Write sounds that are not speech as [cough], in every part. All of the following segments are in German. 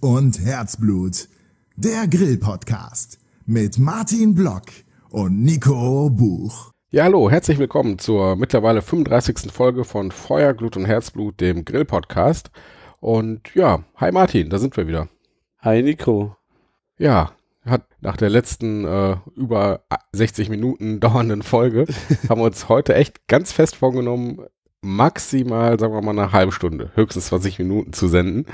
und Herzblut. Der Grill-Podcast mit Martin Block und Nico Buch. Ja, hallo, herzlich willkommen zur mittlerweile 35. Folge von Feuer, Glut und Herzblut, dem Grill-Podcast. Und ja, hi Martin, da sind wir wieder. Hi Nico. Ja, hat nach der letzten äh, über 60 Minuten [laughs] dauernden Folge, haben wir uns heute echt ganz fest vorgenommen, maximal, sagen wir mal, eine halbe Stunde, höchstens 20 Minuten zu senden,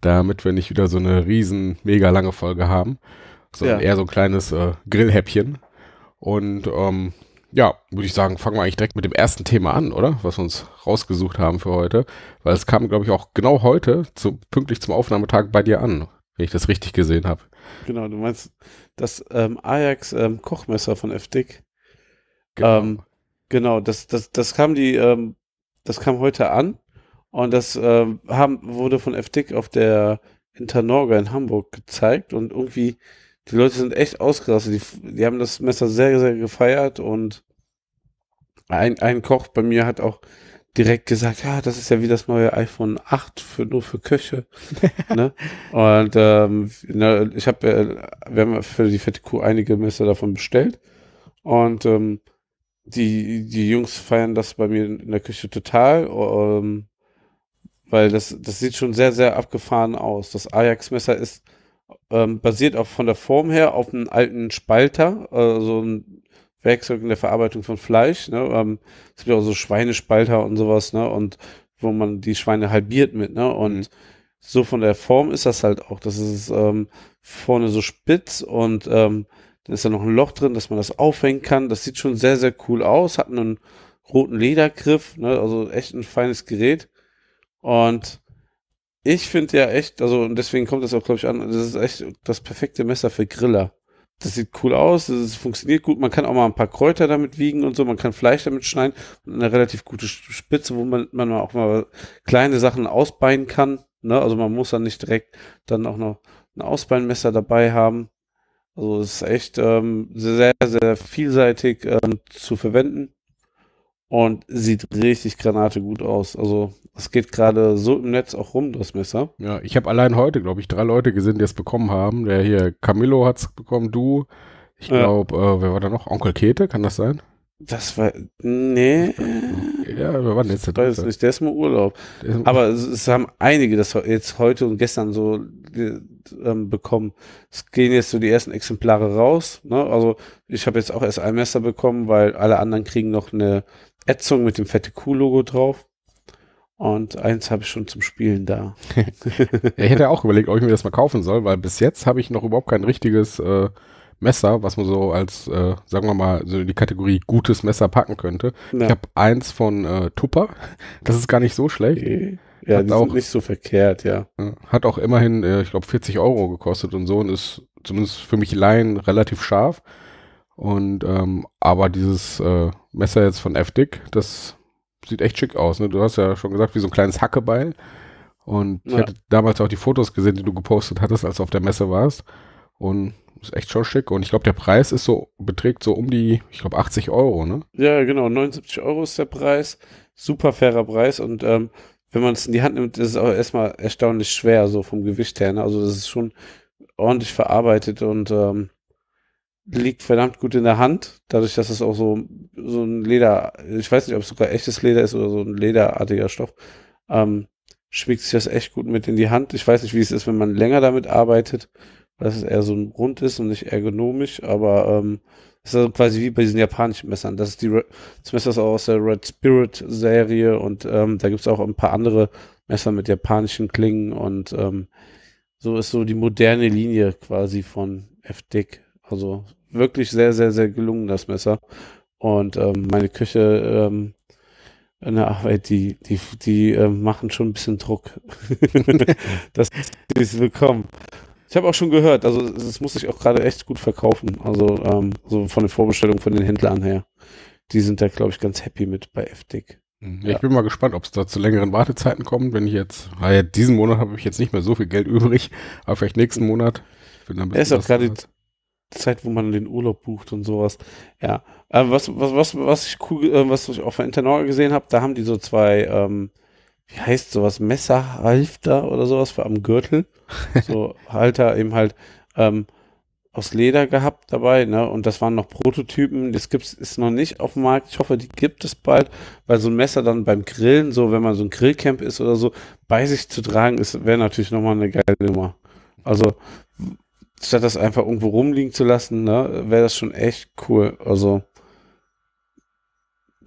damit wir nicht wieder so eine riesen, mega lange Folge haben, sondern ja. eher so ein kleines äh, Grillhäppchen. Und ähm, ja, würde ich sagen, fangen wir eigentlich direkt mit dem ersten Thema an, oder? Was wir uns rausgesucht haben für heute. Weil es kam, glaube ich, auch genau heute, zu, pünktlich zum Aufnahmetag bei dir an, wenn ich das richtig gesehen habe. Genau, du meinst das ähm, Ajax-Kochmesser ähm, von FDIC. Genau. Ähm, genau, das, das, das kam die ähm, das kam heute an und das äh, haben, wurde von FDIC auf der Internorga in Hamburg gezeigt und irgendwie, die Leute sind echt ausgerastet. Die, die haben das Messer sehr, sehr gefeiert und ein, ein Koch bei mir hat auch direkt gesagt, ja, das ist ja wie das neue iPhone 8 für nur für Köche. [laughs] ne? Und ähm, na, ich habe, äh, wir haben für die fette Kuh einige Messer davon bestellt. Und ähm, die, die Jungs feiern das bei mir in der Küche total, ähm, weil das, das sieht schon sehr, sehr abgefahren aus. Das Ajax-Messer ist ähm, basiert auch von der Form her auf einem alten Spalter, äh, so ein Werkzeug in der Verarbeitung von Fleisch. Ne? Ähm, es gibt auch so Schweinespalter und sowas, ne? Und wo man die Schweine halbiert mit, ne? Und mhm. so von der Form ist das halt auch. Das ist ähm, vorne so spitz und Ähm, dann ist da noch ein Loch drin, dass man das aufhängen kann. Das sieht schon sehr, sehr cool aus. Hat einen roten Ledergriff, ne? also echt ein feines Gerät. Und ich finde ja echt, also und deswegen kommt das auch, glaube ich, an, das ist echt das perfekte Messer für Griller. Das sieht cool aus, es funktioniert gut, man kann auch mal ein paar Kräuter damit wiegen und so, man kann Fleisch damit schneiden eine relativ gute Spitze, wo man, man auch mal kleine Sachen ausbeinen kann. Ne? Also man muss dann nicht direkt dann auch noch ein Ausbeinmesser dabei haben. Also es ist echt ähm, sehr, sehr vielseitig ähm, zu verwenden und sieht richtig Granate gut aus. Also es geht gerade so im Netz auch rum, das Messer. Ja, ich habe allein heute, glaube ich, drei Leute gesehen, die es bekommen haben. Der hier, Camillo hat es bekommen, du, ich glaube, ja. äh, wer war da noch? Onkel Kete, kann das sein? Das war. Nee. Ja, wir waren letzte Ich weiß es nicht, der ist im Urlaub. Ist Aber es, es, haben einige das jetzt heute und gestern so ähm, bekommen. Es gehen jetzt so die ersten Exemplare raus. Ne? Also, ich habe jetzt auch erst ein Messer bekommen, weil alle anderen kriegen noch eine Ätzung mit dem fette Q-Logo drauf. Und eins habe ich schon zum Spielen da. [laughs] ich hätte auch überlegt, ob ich mir das mal kaufen soll, weil bis jetzt habe ich noch überhaupt kein richtiges. Äh Messer, was man so als, äh, sagen wir mal, so in die Kategorie gutes Messer packen könnte. Ja. Ich habe eins von äh, Tupper. [laughs] Das ist gar nicht so schlecht. Okay. Äh, ja, hat die auch, nicht so verkehrt, ja. Hat auch immerhin, äh, ich glaube, 40 Euro gekostet und so und ist zumindest für mich Laien relativ scharf. Und ähm, aber dieses äh, Messer jetzt von F-Dick, das sieht echt schick aus. Ne? Du hast ja schon gesagt, wie so ein kleines Hackebeil. Und ja. ich hatte damals auch die Fotos gesehen, die du gepostet hattest, als du auf der Messe warst. Und ist echt schon schick. Und ich glaube, der Preis ist so, beträgt so um die, ich glaube, 80 Euro, ne? Ja, genau. 79 Euro ist der Preis. Super fairer Preis. Und ähm, wenn man es in die Hand nimmt, ist es auch erstmal erstaunlich schwer, so vom Gewicht her. Ne? Also das ist schon ordentlich verarbeitet und ähm, liegt verdammt gut in der Hand, dadurch, dass es auch so, so ein Leder, ich weiß nicht, ob es sogar echtes Leder ist oder so ein lederartiger Stoff, ähm, schmiegt sich das echt gut mit in die Hand. Ich weiß nicht, wie es ist, wenn man länger damit arbeitet dass es eher so rund ist und nicht ergonomisch, aber ähm, ist also quasi wie bei diesen japanischen Messern. Das ist die das Messer ist auch aus der Red Spirit Serie und ähm, da gibt es auch ein paar andere Messer mit japanischen Klingen und ähm, so ist so die moderne Linie quasi von FDIC. Also wirklich sehr, sehr, sehr gelungen, das Messer. Und ähm, meine Küche ähm, in der Arbeit, die, die, die äh, machen schon ein bisschen Druck, [laughs] dass sie es bekommen. Ich habe auch schon gehört, also es muss sich auch gerade echt gut verkaufen. Also ähm, so von den Vorbestellungen von den Händlern her. Die sind da, glaube ich, ganz happy mit bei FDIC. Mhm. Ja. Ich bin mal gespannt, ob es da zu längeren Wartezeiten kommt. Wenn ich jetzt, ah ja, diesen Monat habe ich jetzt nicht mehr so viel Geld [laughs] übrig, aber vielleicht nächsten Monat. Bin ist auch gerade die Zeit, wo man den Urlaub bucht und sowas. Ja, ähm, was, was, was, was ich cool, äh, was ich auch von Internorga gesehen habe, da haben die so zwei ähm, wie heißt sowas, Messerhalfter oder sowas für am Gürtel. [laughs] So Halter eben halt ähm, aus Leder gehabt dabei, ne? Und das waren noch Prototypen. Das gibt's, ist noch nicht auf dem Markt. Ich hoffe, die gibt es bald, weil so ein Messer dann beim Grillen, so wenn man so ein Grillcamp ist oder so, bei sich zu tragen, ist, wäre natürlich nochmal eine geile Nummer. Also statt das einfach irgendwo rumliegen zu lassen, ne, wäre das schon echt cool. Also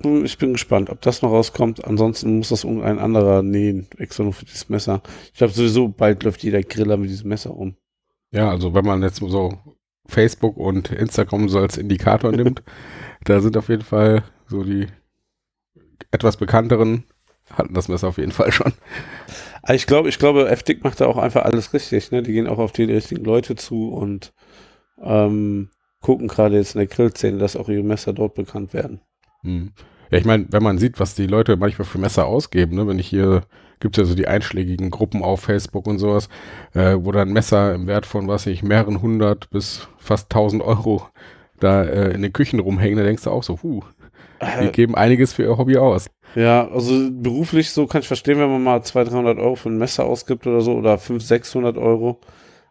ich bin gespannt, ob das noch rauskommt. Ansonsten muss das irgendein anderer nähen, extra nur für dieses Messer. Ich glaube sowieso, bald läuft jeder Griller mit diesem Messer um. Ja, also wenn man jetzt so Facebook und Instagram so als Indikator [laughs] nimmt, da sind auf jeden Fall so die etwas bekannteren hatten das Messer auf jeden Fall schon. Ah, ich glaube, ich glaube, FDIC macht da auch einfach alles richtig. Ne? Die gehen auch auf die richtigen Leute zu und ähm, gucken gerade jetzt in der Grillszene, dass auch ihre Messer dort bekannt werden. Hm. Ja, ich meine, wenn man sieht, was die Leute manchmal für Messer ausgeben, ne? wenn ich hier, gibt es ja so die einschlägigen Gruppen auf Facebook und sowas, äh, wo dann Messer im Wert von, was ich, mehreren hundert bis fast tausend Euro da äh, in den Küchen rumhängen, da denkst du auch so, huh, äh. die geben einiges für ihr Hobby aus. Ja, also beruflich so kann ich verstehen, wenn man mal 200, 300 Euro für ein Messer ausgibt oder so oder 500, 600 Euro.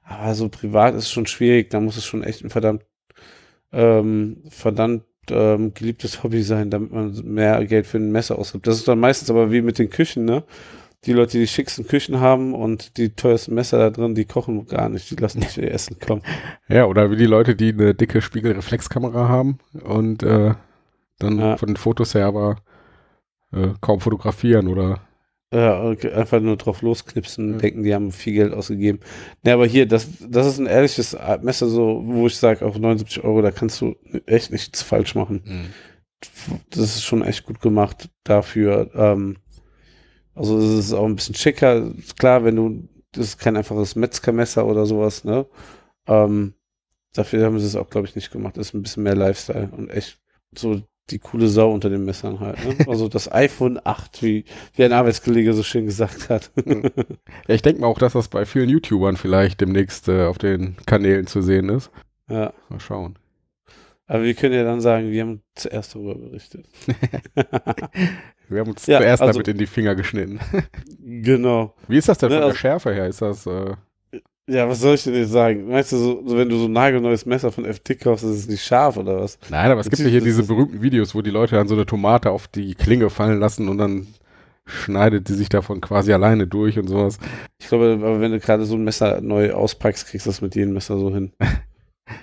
Aber so privat ist schon schwierig, da muss es schon echt ein verdammt, ähm, verdammt ähm, geliebtes Hobby sein, damit man mehr Geld für ein Messer ausgibt. Das ist dann meistens aber wie mit den Küchen, ne? Die Leute, die die schicksten Küchen haben und die teuersten Messer da drin, die kochen gar nicht, die lassen nicht ihr Essen kommen. [laughs] Ja, oder wie die Leute, die eine dicke Spiegelreflexkamera haben und äh, dann ja. von den Fotos her aber äh, kaum fotografieren oder äh, einfach nur drauf losknipsen mhm. denken, die haben viel Geld ausgegeben. Ne, aber hier, das, das ist ein ehrliches Messer, so, wo ich sage, auf 79 Euro, da kannst du echt nichts falsch machen. Mhm. Das ist schon echt gut gemacht dafür. Ähm, also es ist auch ein bisschen schicker. Klar, wenn du, das ist kein einfaches Metzgermesser oder sowas, ne? Ähm, dafür haben sie es auch, glaube ich, nicht gemacht. Das ist ein bisschen mehr Lifestyle und echt so die coole Sau unter den Messern halt. Ne? Also das iPhone 8, wie, wie ein Arbeitskollege so schön gesagt hat. ja, ich denke mal auch, dass das bei vielen YouTubern vielleicht demnächst äh, auf den Kanälen zu sehen ist. Ja. Mal schauen. Aber wir können ja dann sagen, wir haben zuerst darüber berichtet. [laughs] wir haben uns ja, zuerst also, damit in die Finger geschnitten. genau. Wie ist das denn ne, von der also, Schärfe her? Ist das. Äh ja, was soll ich denn jetzt sagen? Weißt du, so, so wenn du so ein nagelneues Messer von FT kaufst, ist es nicht scharf oder was? Nein, aber es gibt ja hier diese berühmten Videos, wo die Leute dann so eine Tomate auf die Klinge fallen lassen und dann schneidet die sich davon quasi alleine durch und sowas. Ich glaube, aber wenn du gerade so ein Messer neu auspackst, kriegst du das mit jedem Messer so hin. [laughs]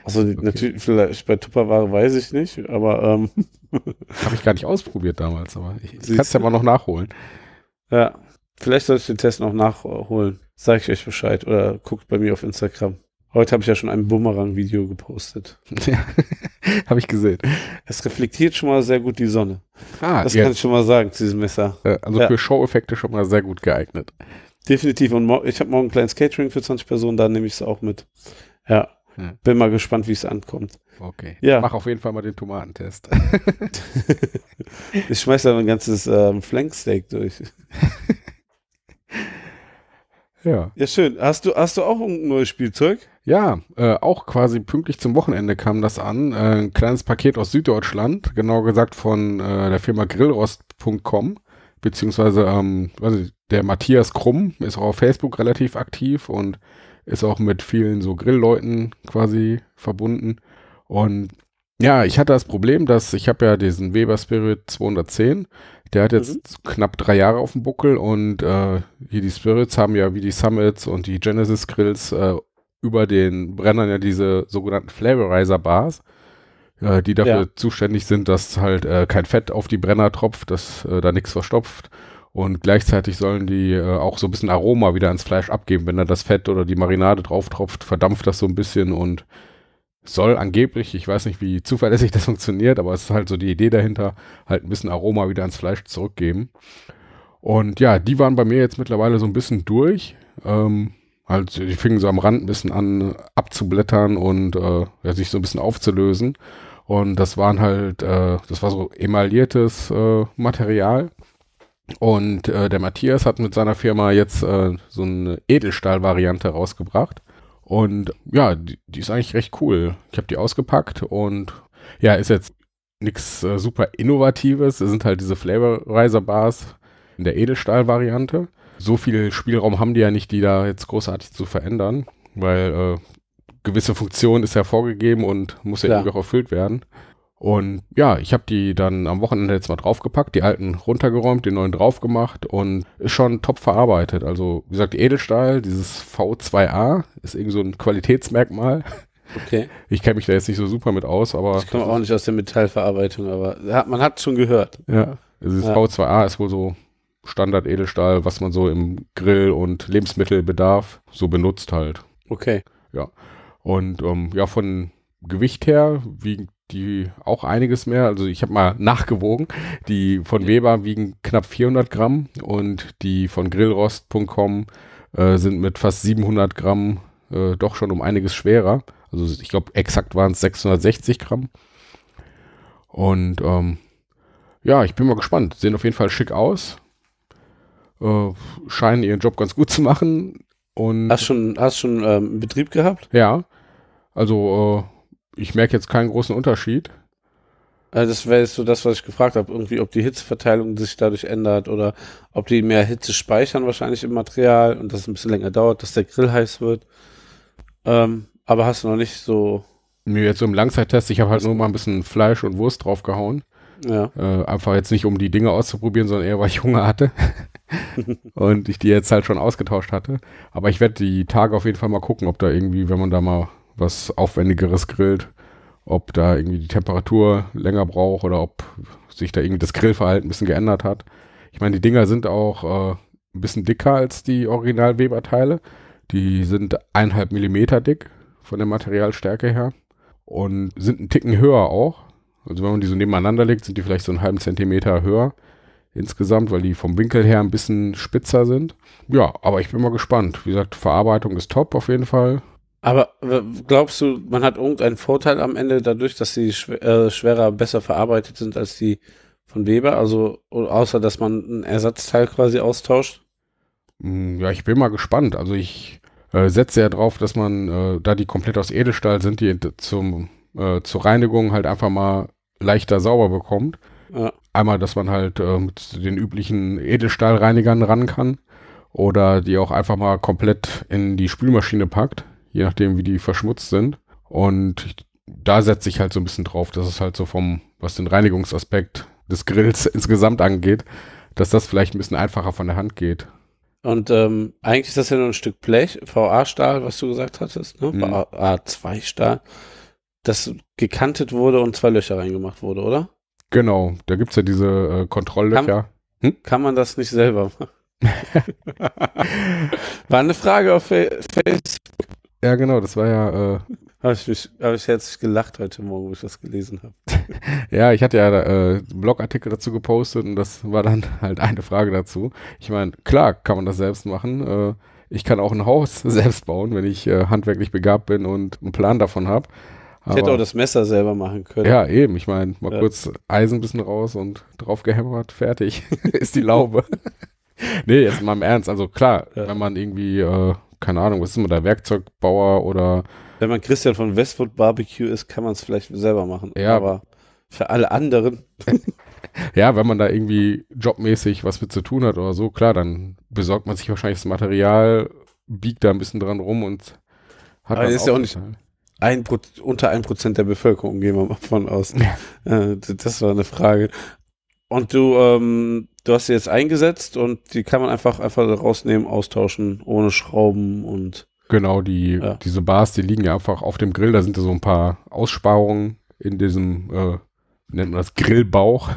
Also okay. natürlich, vielleicht bei Tupperware weiß ich nicht, aber ähm. Habe ich gar nicht ausprobiert damals, aber ich [laughs] kann es ja mal noch nachholen. Ja, Vielleicht sollte ich den Test noch nachholen. Sag ich euch Bescheid oder guckt bei mir auf Instagram. Heute habe ich ja schon ein Bumerang-Video gepostet. [laughs] Ja, [laughs] habe ich gesehen. Es reflektiert schon mal sehr gut die Sonne. Ah, das jetzt. kann ich schon mal sagen zu diesem Messer. Äh, also ja. für Show-Effekte schon mal sehr gut geeignet. Definitiv. Und ich habe morgen ein kleines Catering für 20 Personen, da nehme ich es auch mit. Ja. Hm. Bin mal gespannt, wie es ankommt. Okay. Ja. Mach auf jeden Fall mal den Tomatentest. [laughs] ich schmeiße da mein ganzes ähm, Flanksteak durch. Ja. Ja, schön. Hast du, hast du auch ein neues Spielzeug? Ja, äh, auch quasi pünktlich zum Wochenende kam das an. Äh, ein kleines Paket aus Süddeutschland, genau gesagt von äh, der Firma grillrost.com, beziehungsweise ähm, nicht, der Matthias Krumm ist auch auf Facebook relativ aktiv und ist auch mit vielen so Grillleuten quasi verbunden. Und ja, ich hatte das Problem, dass ich habe ja diesen Weber Spirit 210, der hat jetzt mhm. knapp drei Jahre auf dem Buckel und äh, hier die Spirits haben ja wie die Summits und die Genesis Grills äh, über den Brennern ja diese sogenannten Flavorizer Bars, äh, die dafür ja. zuständig sind, dass halt äh, kein Fett auf die Brenner tropft, dass äh, da nichts verstopft und gleichzeitig sollen die äh, auch so ein bisschen Aroma wieder ins Fleisch abgeben, wenn da das Fett oder die Marinade drauf tropft, verdampft das so ein bisschen und soll angeblich, ich weiß nicht, wie zuverlässig [laughs] das funktioniert, aber es ist halt so die Idee dahinter, halt ein bisschen Aroma wieder ans Fleisch zurückgeben. Und ja, die waren bei mir jetzt mittlerweile so ein bisschen durch. Ähm, halt, die fingen so am Rand ein bisschen an abzublättern und äh, ja, sich so ein bisschen aufzulösen. Und das waren halt, äh, das war so emailliertes äh, Material. Und äh, der Matthias hat mit seiner Firma jetzt äh, so eine Edelstahl-Variante rausgebracht. Und ja, die, die ist eigentlich recht cool. Ich habe die ausgepackt und ja, ist jetzt nichts äh, super Innovatives. Es sind halt diese Flavorizer-Bars in der Edelstahl-Variante. So viel Spielraum haben die ja nicht, die da jetzt großartig zu verändern, weil äh, gewisse Funktion ist ja vorgegeben und muss ja irgendwie auch erfüllt werden. Und ja, ich habe die dann am Wochenende jetzt mal draufgepackt, die alten runtergeräumt, die neuen drauf gemacht und ist schon top verarbeitet. Also, wie gesagt, Edelstahl, dieses V2A ist irgendwie so ein Qualitätsmerkmal. Okay. [laughs] Ich kenne mich da jetzt nicht so super mit aus, aber. Ich komme auch nicht aus der Metallverarbeitung, aber man hat schon gehört. Ja. Dieses ja. V2A ist wohl so Standard Edelstahl, was man so im Grill- und Lebensmittelbedarf so benutzt halt. Okay. Ja. Und ähm, ja, von Gewicht her wiegt die auch einiges mehr. Also ich habe mal nachgewogen. Die von Weber wiegen knapp 400 Gramm und die von grillrost.com äh, sind mit fast 700 Gramm äh, doch schon um einiges schwerer. Also ich glaube, exakt waren es 660 Gramm. Und ähm, ja, ich bin mal gespannt. Sehen auf jeden Fall schick aus. Äh, scheinen ihren Job ganz gut zu machen. Und hast schon, hast schon ähm, Betrieb gehabt? Ja. Also äh, ich merke jetzt keinen großen Unterschied. Also das wäre jetzt so das, was ich gefragt habe, irgendwie, ob die Hitzeverteilung sich dadurch ändert oder ob die mehr Hitze speichern wahrscheinlich im Material und das ein bisschen länger dauert, dass der Grill heiß wird. Ähm, aber hast du noch nicht so. Nö, jetzt so im Langzeittest, ich habe halt nur mal ein bisschen Fleisch und Wurst draufgehauen. Ja. Äh, einfach jetzt nicht, um die Dinge auszuprobieren, sondern eher, weil ich Hunger hatte. [laughs] und ich die jetzt halt schon ausgetauscht hatte. Aber ich werde die Tage auf jeden Fall mal gucken, ob da irgendwie, wenn man da mal was Aufwendigeres grillt, ob da irgendwie die Temperatur länger braucht oder ob sich da irgendwie das Grillverhalten ein bisschen geändert hat. Ich meine, die Dinger sind auch äh, ein bisschen dicker als die Original-Weber-Teile. Die sind 1,5 mm dick von der Materialstärke her und sind einen Ticken höher auch. Also wenn man die so nebeneinander legt, sind die vielleicht so einen halben Zentimeter höher insgesamt, weil die vom Winkel her ein bisschen spitzer sind. Ja, aber ich bin mal gespannt. Wie gesagt, Verarbeitung ist top auf jeden Fall. Aber glaubst du, man hat irgendeinen Vorteil am Ende dadurch, dass die schwer, äh, schwerer besser verarbeitet sind als die von Weber? Also außer, dass man ein Ersatzteil quasi austauscht? Hm, ja, ich bin mal gespannt. Also ich äh, setze ja drauf, dass man, äh, da die komplett aus Edelstahl sind, die zum, äh, zur Reinigung halt einfach mal leichter sauber bekommt. Ja. Einmal, dass man halt äh, mit den üblichen Edelstahlreinigern ran kann oder die auch einfach mal komplett in die Spülmaschine packt je nachdem, wie die verschmutzt sind. Und da setze ich halt so ein bisschen drauf, dass es halt so vom, was den Reinigungsaspekt des Grills [laughs] insgesamt angeht, dass das vielleicht ein bisschen einfacher von der Hand geht. Und ähm, eigentlich ist das ja nur ein Stück Blech, VA-Stahl, was du gesagt hattest, ne? Mhm. A2-Stahl, das gekantet wurde und zwei Löcher reingemacht wurde, oder? Genau, da gibt es ja diese äh, Kontrolllöcher. Kann, hm? kann, man das nicht selber machen? [laughs] War eine Frage auf Face ja, genau, das war ja. Äh, [laughs] habe ich, mich, hab ich herzlich gelacht heute Morgen, wo ich das gelesen habe. [laughs] ja, ich hatte ja äh, einen Blogartikel dazu gepostet und das war dann [laughs] halt eine Frage dazu. Ich meine, klar kann man das selbst machen. Äh, ich kann auch ein Haus selbst bauen, wenn ich äh, handwerklich begabt bin und einen Plan davon habe. Ich hätte auch das Messer selber machen können. Ja, eben. Ich meine, mal ja. kurz Eisen ein bisschen raus und drauf gehämmert, fertig ist die Laube. nee, jetzt mal im Ernst. Also klar, ja. wenn man irgendwie äh, keine Ahnung, was ist man da, Werkzeugbauer oder. Wenn man Christian von Westwood Barbecue ist, kann man es vielleicht selber machen. Ja. Aber für alle anderen. [laughs] ja, wenn man da irgendwie jobmäßig was mit zu tun hat oder so, klar, dann besorgt man sich wahrscheinlich das Material, biegt da ein bisschen dran rum und hat Aber ist ja auch nicht ein unter 1% der Bevölkerung, gehen wir mal von aus. Ja. Äh, das war eine Frage. Und du ähm, du hast sie jetzt eingesetzt und die kann man einfach einfach rausnehmen, austauschen, ohne Schrauben und. Genau, die, ja. diese Bars, die liegen ja einfach auf dem Grill. Da sind ja so ein paar Aussparungen in diesem, äh, nennt man das, Grillbauch.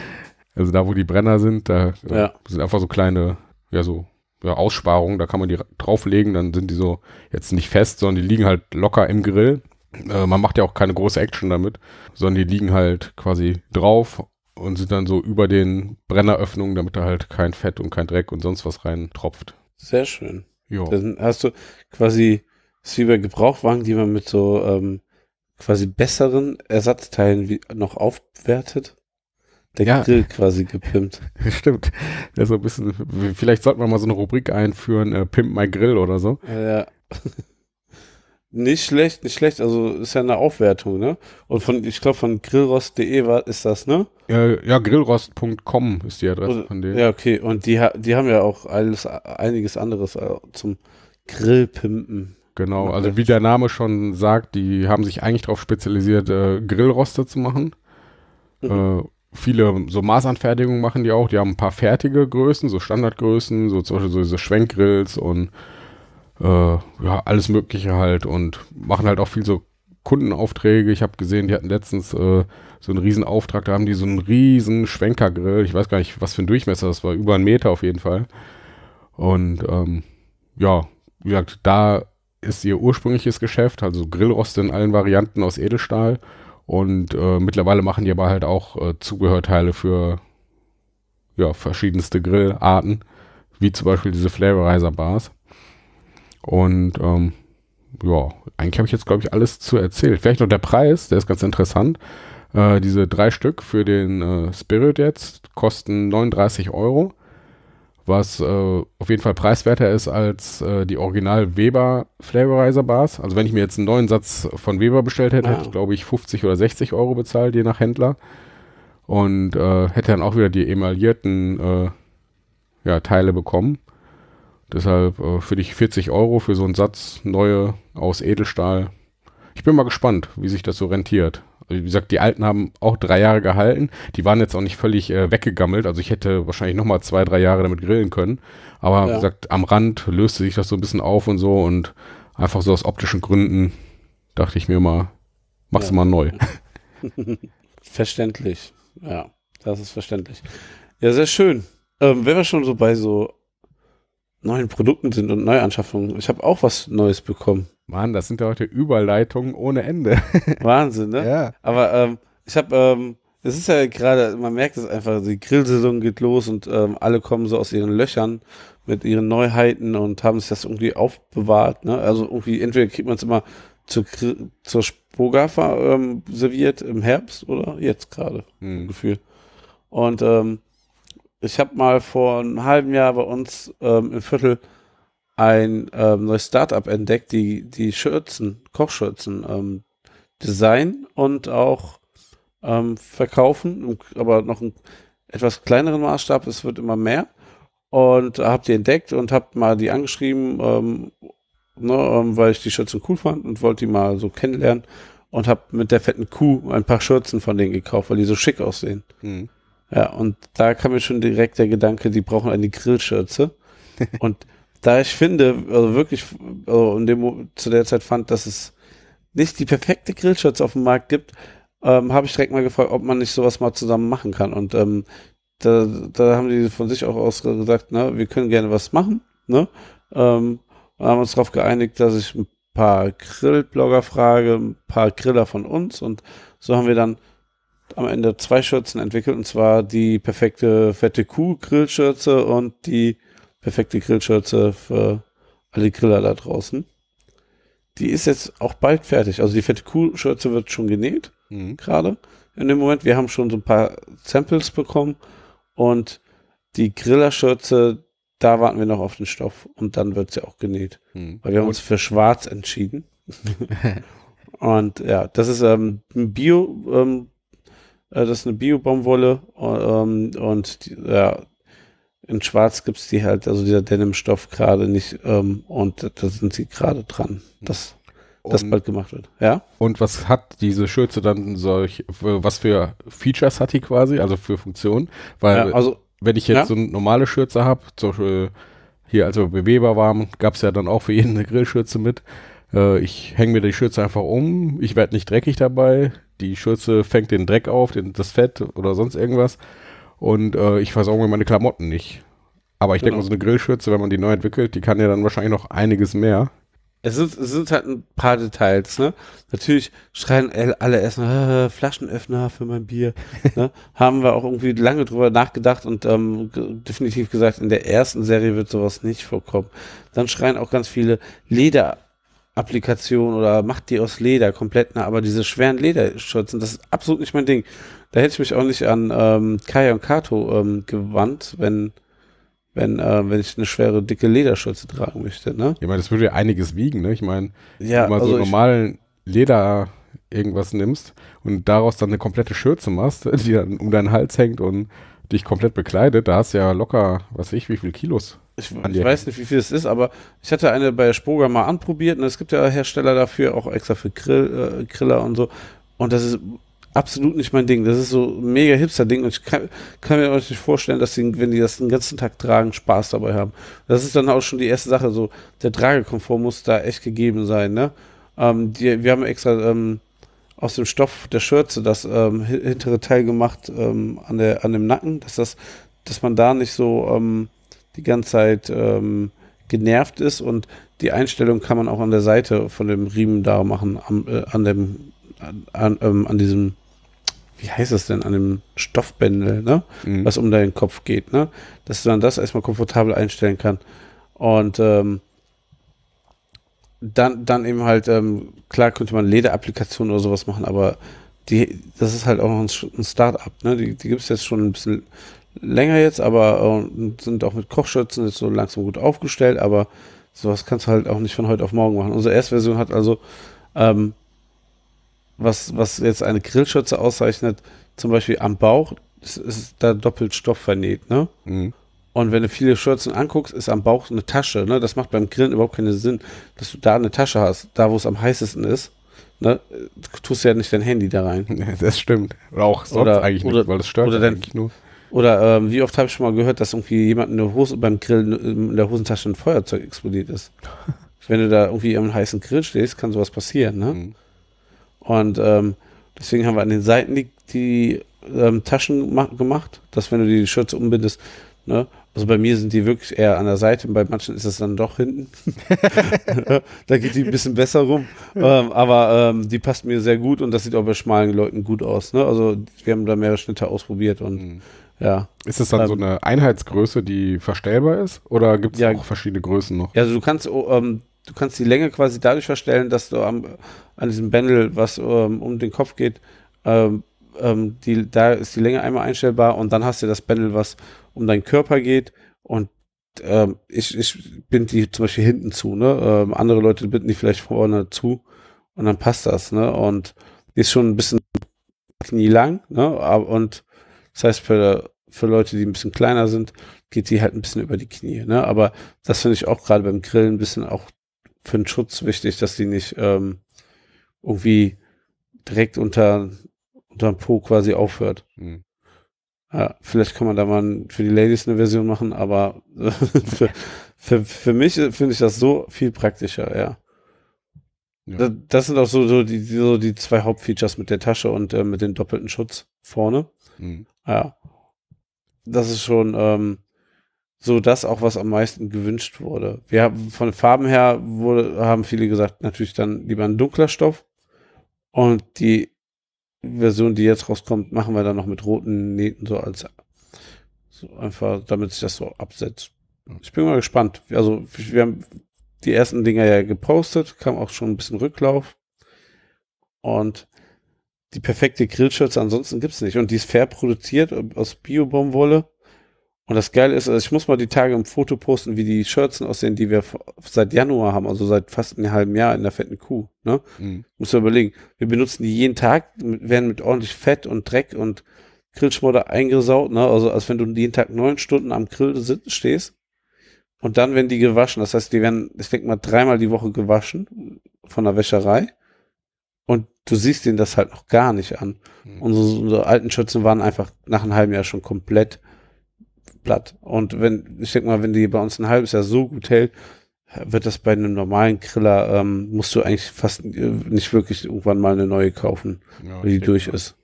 [laughs] also da, wo die Brenner sind, da äh, ja. sind einfach so kleine, ja, so ja, Aussparungen. Da kann man die drauflegen, dann sind die so jetzt nicht fest, sondern die liegen halt locker im Grill. Äh, man macht ja auch keine große Action damit, sondern die liegen halt quasi drauf und sind dann so über den Brenneröffnungen, damit da halt kein Fett und kein Dreck und sonst was rein tropft. Sehr schön. Ja. Dann hast du quasi ist Gebrauchwagen, die man mit so ähm, quasi besseren Ersatzteilen wie, noch aufwertet. Der ja. Grill quasi gepimpt. [laughs] Stimmt. Der so ein bisschen, vielleicht sollten wir mal so eine Rubrik einführen, äh, Pimp my Grill oder so. Ja. Nicht schlecht, nicht schlecht. Also ist ja eine Aufwertung, ne? Und von, ich glaube, von grillrost.de war, ist das, ne? Ja, ja grillrost.com ist die Adresse und, von denen. Ja, okay. Und die, die haben ja auch alles, einiges anderes äh, zum Grillpimpen. Genau, also wie der Name schon sagt, die haben sich eigentlich darauf spezialisiert, äh, Grillroste zu machen. Mhm. Äh, viele so Maßanfertigungen machen die auch. Die haben ein paar fertige Größen, so Standardgrößen, so zum Beispiel so diese Schwenkgrills und äh, ja, alles Mögliche halt und machen halt auch viel so Kundenaufträge. Ich habe gesehen, die hatten letztens äh, so einen riesen Auftrag, da haben die so einen riesen Schwenkergrill. Ich weiß gar nicht, was für ein Durchmesser das war, über einen Meter auf jeden Fall. Und ähm, ja, wie gesagt, da ist ihr ursprüngliches Geschäft, also Grillrost in allen Varianten aus Edelstahl. Und äh, mittlerweile machen die aber halt auch äh, Zubehörteile für ja, verschiedenste Grillarten, wie zum Beispiel diese Flavorizer Bars. Und ähm, ja, eigentlich habe ich jetzt, glaube ich, alles zu erzählt. Vielleicht noch der Preis, der ist ganz interessant. Äh, diese drei Stück für den äh, Spirit jetzt kosten 39 Euro, was äh, auf jeden Fall preiswerter ist als äh, die Original Weber Flavorizer Bars. Also wenn ich mir jetzt einen neuen Satz von Weber bestellt hätte, wow. hätte ich, glaube ich, 50 oder 60 Euro bezahlt, je nach Händler. Und äh, hätte dann auch wieder die emaillierten äh, ja, Teile bekommen. Deshalb äh, für dich 40 Euro für so einen Satz neue aus Edelstahl. Ich bin mal gespannt, wie sich das so rentiert. Also, wie gesagt, die alten haben auch drei Jahre gehalten. Die waren jetzt auch nicht völlig äh, weggegammelt. Also ich hätte wahrscheinlich nochmal zwei, drei Jahre damit grillen können. Aber ja. wie gesagt, am Rand löste sich das so ein bisschen auf und so. Und einfach so aus optischen Gründen dachte ich mir mal, mach's ja. mal neu. [laughs] Verständlich. Ja, das ist verständlich. Ja, sehr schön. Ähm, wenn wir schon so bei so neuen Produkten sind und Neuanschaffungen. Ich habe auch was Neues bekommen. Mann, das sind ja heute Überleitungen ohne Ende. [laughs] Wahnsinn, ne? Ja. Aber ähm, ich habe, ähm, es ist ja gerade, man merkt es einfach, die Grillsaison geht los und ähm, alle kommen so aus ihren Löchern mit ihren Neuheiten und haben sich das irgendwie aufbewahrt. Ne? Also irgendwie, entweder kriegt man es immer zur, zur Spogafa ähm, serviert im Herbst oder jetzt gerade, hm. Gefühl. Und ähm, ich habe mal vor einem halben Jahr bei uns ähm, im Viertel ein ähm, neues Startup entdeckt, die die Schürzen, Kochschürzen ähm, designen und auch ähm, verkaufen, aber noch einen etwas kleineren Maßstab, es wird immer mehr. Und habe die entdeckt und habe mal die angeschrieben, ähm, ne, ähm, weil ich die Schürzen cool fand und wollte die mal so kennenlernen und habe mit der fetten Kuh ein paar Schürzen von denen gekauft, weil die so schick aussehen. Hm. Ja, und da kam mir schon direkt der Gedanke, die brauchen eine Grillschürze. [laughs] und da ich finde, also wirklich, also in dem, zu der Zeit fand, dass es nicht die perfekte Grillschürze auf dem Markt gibt, ähm, habe ich direkt mal gefragt, ob man nicht sowas mal zusammen machen kann. Und ähm, da, da haben die von sich auch aus gesagt, ne, wir können gerne was machen. Ne? Ähm, und haben uns darauf geeinigt, dass ich ein paar Grillblogger frage, ein paar Griller von uns. Und so haben wir dann am Ende zwei Schürzen entwickelt, und zwar die perfekte fette Kuh-Grillschürze und die perfekte Grillschürze für alle Griller da draußen. Die ist jetzt auch bald fertig. Also die fette Kuh-Schürze wird schon genäht, mhm. gerade in dem Moment. Wir haben schon so ein paar Samples bekommen und die Grillerschürze, da warten wir noch auf den Stoff und dann wird sie auch genäht. Mhm. Weil wir haben uns für schwarz entschieden. [laughs] und ja, das ist ähm, ein Bio- ähm, äh, das ist eine Bio-Baumwolle ähm, und die, ja, in Schwarz gibt es die halt, also dieser Denim-Stoff gerade nicht ähm, und da sind sie gerade dran, dass und, das bald gemacht wird. Ja. Und was hat diese Schürze dann solch, was für Features hat die quasi, also für Funktionen? Weil ja, also, wenn ich jetzt ja. so eine normale Schürze habe, zum Beispiel hier, als wir bei waren, gab es ja dann auch für jeden eine Grillschürze mit. Äh, ich hänge mir die Schürze einfach um, ich werde nicht dreckig dabei, die Schürze fängt den Dreck auf, den, das Fett oder sonst irgendwas. Und äh, ich versorge mir meine Klamotten nicht. Aber ich genau. denke mal, so eine Grillschürze, wenn man die neu entwickelt, die kann ja dann wahrscheinlich noch einiges mehr. Es sind, es sind halt ein paar Details, ne? Natürlich schreien alle erstmal Flaschenöffner für mein Bier. [laughs] ne? Haben wir auch irgendwie lange drüber nachgedacht und ähm, definitiv gesagt, in der ersten Serie wird sowas nicht vorkommen. Dann schreien auch ganz viele Leder, Applikation oder macht die aus Leder komplett, ne, aber diese schweren Lederschürzen, das ist absolut nicht mein Ding. Da hätte ich mich auch nicht an ähm, Kaya und Kato ähm, gewandt, wenn, wenn, äh, wenn ich eine schwere, dicke Lederschürze tragen möchte. Ne? Ich meine, das würde ja einiges wiegen, ne? Ich meine, ja, wenn man also so normalen Leder irgendwas nimmst und daraus dann eine komplette Schürze machst, [laughs] die dann um deinen Hals hängt und dich komplett bekleidet, da hast du ja locker, was weiß ich, wie viel Kilos ich, ich weiß nicht, wie viel es ist, aber ich hatte eine bei Spoger mal anprobiert und es gibt ja Hersteller dafür, auch extra für Grill, äh, Griller und so. Und das ist absolut nicht mein Ding. Das ist so ein mega Hipster-Ding und ich kann, kann mir auch nicht vorstellen, dass die, wenn die das den ganzen Tag tragen, Spaß dabei haben. Das ist dann auch schon die erste Sache. So, der Tragekomfort muss da echt gegeben sein, ne? Ähm, die, wir haben extra ähm, aus dem Stoff der Schürze das ähm, hintere Teil gemacht ähm, an, der, an dem Nacken, dass das, dass man da nicht so Ähm, die ganze Zeit ähm, genervt ist und die Einstellung kann man auch an der Seite von dem Riemen da machen, an, äh, an dem, an, ähm, an, diesem, wie heißt das denn, an dem Stoffbändel, ne? Mhm. Was um deinen Kopf geht, ne? Dass dann das erstmal komfortabel einstellen kann. Und ähm, dann, dann eben halt, ähm, klar könnte man Lederapplikationen oder sowas machen, aber die, das ist halt auch ein, ein Start-up, ne? Die, die gibt es jetzt schon ein bisschen länger jetzt, aber äh, sind auch mit Kochschürzen jetzt so langsam gut aufgestellt, aber sowas kannst du halt auch nicht von heute auf morgen machen. Unsere Erstversion hat also, ähm, was, was jetzt eine Grillschürze auszeichnet, zum Beispiel am Bauch, ist, ist da doppelt Stoff vernäht, ne? Mhm. Und wenn du viele Schürzen anguckst, ist am Bauch eine Tasche, ne? Das macht beim Grillen überhaupt keinen Sinn, dass du da eine Tasche hast, da wo es am heißesten ist. Ne, tust ja nicht dein Handy da rein. [laughs] Das stimmt. Oder auch sonst oder, eigentlich oder, nicht, weil das stört oder dein, nur. Oder äh, wie oft habe ich schon mal gehört, dass irgendwie jemand in der Hose, beim Grillen äh, in der Hosentasche ein Feuerzeug explodiert ist. [laughs] Wenn du da irgendwie am heißen Grill stehst, kann sowas passieren. Ne? Mhm. Und ähm, deswegen haben wir an den Seiten die, die ähm, Taschen gemacht, dass wenn du die Schürze umbindest, ne? also bei mir sind die wirklich eher an der Seite, bei manchen ist es dann doch hinten. [laughs] [laughs] da geht die ein bisschen besser rum. Ähm, aber ähm, die passt mir sehr gut und das sieht auch bei schmalen Leuten gut aus. Ne? Also wir haben da mehrere Schnitte ausprobiert und mhm. Ja. Ist es dann ähm, so eine Einheitsgröße, die verstellbar ist? Oder gibt es ja, auch verschiedene Größen noch? Ja, also du kannst, oh, ähm, du kannst die Länge quasi dadurch verstellen, dass du am, an diesem Bändel, was ähm, um den Kopf geht, ähm, ähm, die, da ist die Länge einmal einstellbar und dann hast du das Bändel, was um deinen Körper geht und ähm, ich, ich bind die zum Beispiel hinten zu, ne? andere Leute binden die vielleicht vorne zu und dann passt das, ne? Und die ist schon ein bisschen knielang, ne? Und das heißt, für, für Leute, die ein bisschen kleiner sind, geht die halt ein bisschen über die Knie. Ne? Aber das finde ich auch gerade beim Grillen ein bisschen auch für den Schutz wichtig, dass die nicht ähm, irgendwie direkt unter, unter dem Po quasi aufhört. Mhm. Ja, vielleicht kann man da mal für die Ladies eine Version machen, aber [laughs] für, für, für mich finde ich das so viel praktischer, ja. ja. Das, sind auch so, so, die, so die zwei Hauptfeatures mit der Tasche und äh, mit dem doppelten Schutz vorne. Mhm. Ja. Das ist schon ähm, so das auch, was am meisten gewünscht wurde. Wir haben von Farben her wurde, haben viele gesagt, natürlich dann lieber ein dunkler Stoff. Und die Version, die jetzt rauskommt, machen wir dann noch mit roten Nähten so als so einfach, damit sich das so absetzt. Hm. Ich bin mal gespannt. Also wir haben die ersten Dinger ja gepostet, kam auch schon ein bisschen Rücklauf. Und die perfekte Grillschürze, ansonsten gibt's nicht. Und die ist fair produziert aus Bio-Baumwolle. Und das Geile ist, also ich muss mal die Tage im Foto posten, wie die Schürzen aussehen, die wir seit Januar haben, also seit fast einem halben Jahr in der fetten Kuh. Ne? Mhm. Muss man überlegen. Wir benutzen die jeden Tag, werden mit ordentlich Fett und Dreck und Grillschmodder eingesaut, ne? Also als wenn du jeden Tag neun Stunden am Grill stehst. Und dann werden die gewaschen. Das heißt, die werden, ich denke mal, dreimal die Woche gewaschen von der Wäscherei du siehst ihnen das halt noch gar nicht an. Mhm. Unsere, unsere alten Schützen waren einfach nach einem halben Jahr schon komplett platt. Und wenn, ich denke mal, wenn die bei uns ein halbes Jahr so gut hält, wird das bei einem normalen Griller, ähm, musst du eigentlich fast äh, nicht wirklich irgendwann mal eine neue kaufen, ja, die durch mal. ist.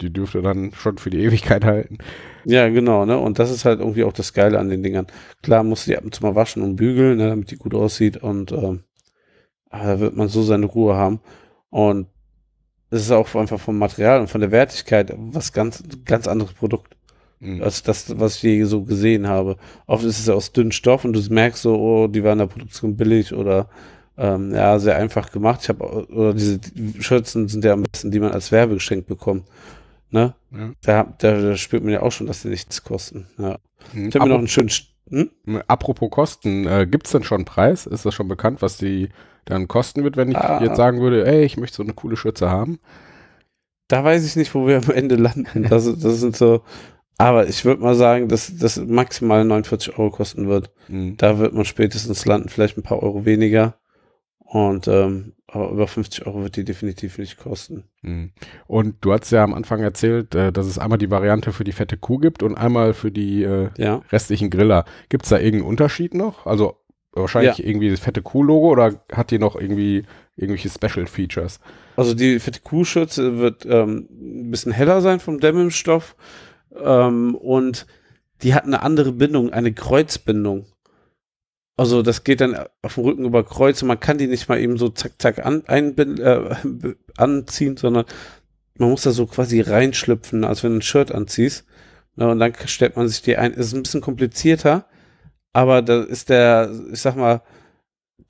Die dürfte dann schon für die Ewigkeit halten. Ja, genau, ne? Und das ist halt irgendwie auch das Geile an den Dingern. Klar, musst du die ab und zu mal waschen und bügeln, ne, damit die gut aussieht und ähm, da wird man so seine Ruhe haben. Und das ist auch einfach vom Material und von der Wertigkeit was ganz, ganz anderes Produkt. Mhm. Als das, was ich je so gesehen habe. Oft ist es aus dünnem Stoff und du merkst so, oh, die waren in der Produktion billig oder ähm, ja, sehr einfach gemacht. Ich habe, oder diese Schürzen sind ja am besten, die man als Werbegeschenk bekommt. Ne? Ja. Da, da, spürt man ja auch schon, dass sie nichts kosten. Ja. Mhm. Ich habe mir noch einen schönen. Hm? Apropos Kosten, äh, gibt es denn schon einen Preis? Ist das schon bekannt, was die dann kosten wird, wenn ich ah. jetzt sagen würde, ey, ich möchte so eine coole Schürze haben. Da weiß ich nicht, wo wir am Ende landen. Das, das sind so, aber ich würde mal sagen, dass das maximal 49 Euro kosten wird. Mhm. Da wird man spätestens landen, vielleicht ein paar Euro weniger. Und ähm, aber über 50 Euro wird die definitiv nicht kosten. Mhm. Und du hast ja am Anfang erzählt, äh, dass es einmal die Variante für die fette Kuh gibt und einmal für die äh, ja. restlichen Griller. Gibt es da irgendeinen Unterschied noch? Also Wahrscheinlich ja. irgendwie das fette Kuh-Logo oder hat die noch irgendwie irgendwelche Special Features? Also die fette Kuh-Schürze wird ähm, ein bisschen heller sein vom Denim-Stoff ähm, und die hat eine andere Bindung, eine Kreuzbindung. Also das geht dann auf dem Rücken über Kreuz und man kann die nicht mal eben so zack, zack an, einbind, äh, anziehen, sondern man muss da so quasi reinschlüpfen, als wenn du ein Shirt anziehst. Ne, und dann stellt man sich die ein. Ist ein bisschen komplizierter aber da ist der, ich sag mal,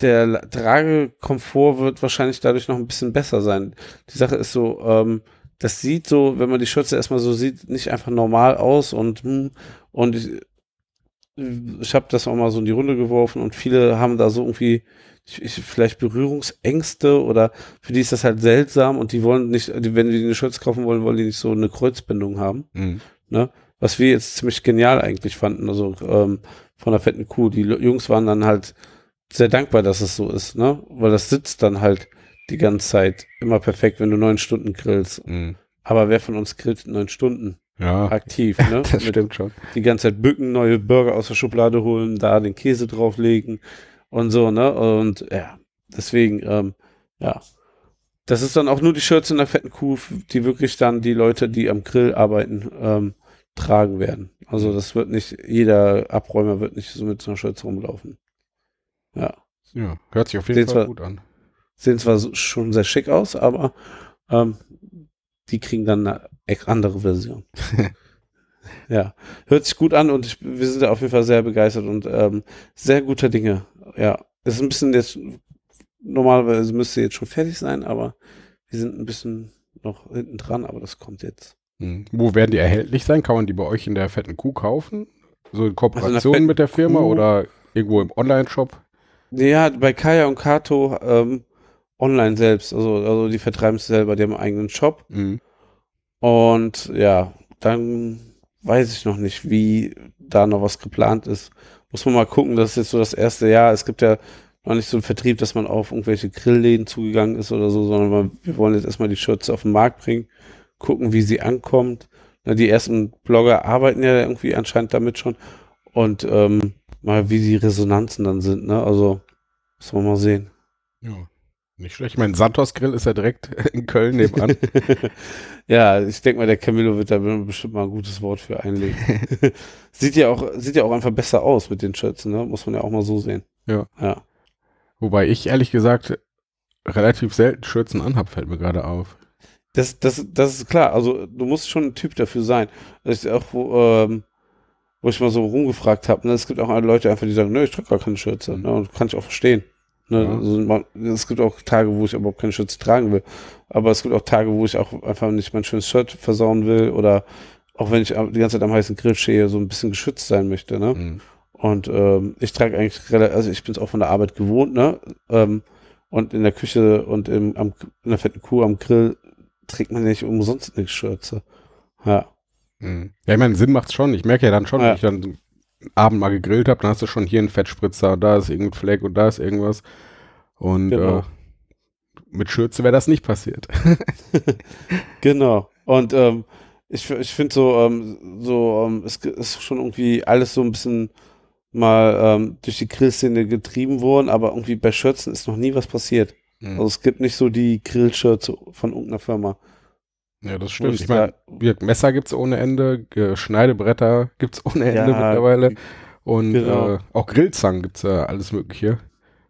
der Tragekomfort wird wahrscheinlich dadurch noch ein bisschen besser sein. Die Sache ist so, ähm, das sieht so, wenn man die Schürze erstmal so sieht, nicht einfach normal aus und hm, und ich, ich habe das auch mal so in die Runde geworfen und viele haben da so irgendwie ich, ich, vielleicht Berührungsängste oder für die ist das halt seltsam und die wollen nicht, die, wenn die eine Schürze kaufen wollen, wollen die nicht so eine Kreuzbindung haben. Mhm. Ne? Was wir jetzt ziemlich genial eigentlich fanden. Also ähm, von der fetten Kuh. Die Jungs waren dann halt sehr dankbar, dass es so ist, ne? Weil das sitzt dann halt die ganze Zeit immer perfekt, wenn du neun Stunden grillst. Mhm. Aber wer von uns grillt neun Stunden? Ja. Aktiv, ne? [laughs] das Mit stimmt schon. Die ganze Zeit bücken, neue Burger aus der Schublade holen, da den Käse drauflegen und so, ne? Und ja, deswegen, ähm, ja. Das ist dann auch nur die Schürze in der fetten Kuh, die wirklich dann die Leute, die am Grill arbeiten, ähm, tragen werden. Also mhm. das wird nicht, jeder Abräumer wird nicht so mit so einer Schürze rumlaufen. Ja. Ja, hört sich auf jeden sehen Fall zwar, gut an. Sehen zwar schon sehr schick aus, aber ähm, die kriegen dann eine andere Version. [laughs] ja, hört sich gut an und ich, wir sind da auf jeden Fall sehr begeistert und ähm, sehr guter Dinge. Ja, Es ist ein bisschen jetzt, normalerweise müsste jetzt schon fertig sein, aber wir sind ein bisschen noch hinten dran, aber das kommt jetzt. Hm. Wo werden die erhältlich sein? Kann man die bei euch in der fetten Kuh kaufen? So in also Kooperation also mit der Firma Kuh. oder irgendwo im Online-Shop? Ja, bei Kaya und Kato ähm, online selbst. Also, also die vertreiben es selber, die haben einen eigenen Shop. Mhm. Und ja, dann weiß ich noch nicht, wie da noch was geplant ist. Muss man mal gucken, das ist jetzt so das erste Jahr. Es gibt ja noch nicht so einen Vertrieb, dass man auf irgendwelche Grillläden zugegangen ist oder so, sondern wir wollen jetzt erstmal die Schürze auf den Markt bringen gucken, wie sie ankommt. Na, die ersten Blogger arbeiten ja irgendwie anscheinend damit schon. Und ähm, mal, wie die Resonanzen dann sind, ne? Also, muss wir mal sehen. Ja. Nicht schlecht. Ich meine, Santos Grill ist ja direkt [laughs] in Köln nebenan. [laughs] ja, ich denke mal, der Camillo wird da bestimmt mal ein gutes Wort für einlegen. [laughs] sieht, ja auch, sieht ja auch einfach besser aus mit den Schürzen, ne? muss man ja auch mal so sehen. Ja. ja. Wobei ich ehrlich gesagt relativ selten Schürzen anhab, fällt mir gerade auf. Das, das, das ist klar. Also du musst schon ein Typ dafür sein. Das ist auch, wo, ähm, wo ich mal so rumgefragt habe. Ne? Es gibt auch Leute einfach, die sagen, nö, ich trage gar keine Schürze. Mhm. Ne? Und kann ich auch verstehen. Ne? Ja. Also, man, es gibt auch Tage, wo ich überhaupt keine Schürze tragen will. Aber es gibt auch Tage, wo ich auch einfach nicht mein schönes Shirt versauen will oder auch wenn ich die ganze Zeit am heißen Grill stehe, so ein bisschen geschützt sein möchte. Ne? Mhm. Und ähm, ich trage eigentlich relativ, also ich bin es auch von der Arbeit gewohnt, ne? Ähm, und in der Küche und im, am, in der fetten Kuh am Grill trägt man nicht umsonst eine Schürze. Ja. Hm. Ja, ich meine, Sinn macht's schon. Ich merke ja dann schon, ja. wenn ich dann Abend mal gegrillt habe, dann hast du schon hier einen Fettspritzer, und da ist irgendein Fleck und da ist irgendwas. Und genau. äh, mit Schürze wäre das nicht passiert. [laughs] [laughs] genau. Und ähm, ich, ich finde so, ähm, so ähm, es ist schon irgendwie alles so ein bisschen mal ähm, durch die Grillszene getrieben worden, aber irgendwie bei Schürzen ist noch nie was passiert. Mhm. Also es gibt nicht so die Grillshirts von irgendeiner Firma. Ja, das stimmt. Ich meine, Messer gibt es ohne Ende, Schneidebretter [laughs] gibt es ohne Ende ja, mittlerweile. Und genau. äh, auch Grillzangen gibt es ja äh, alles Mögliche.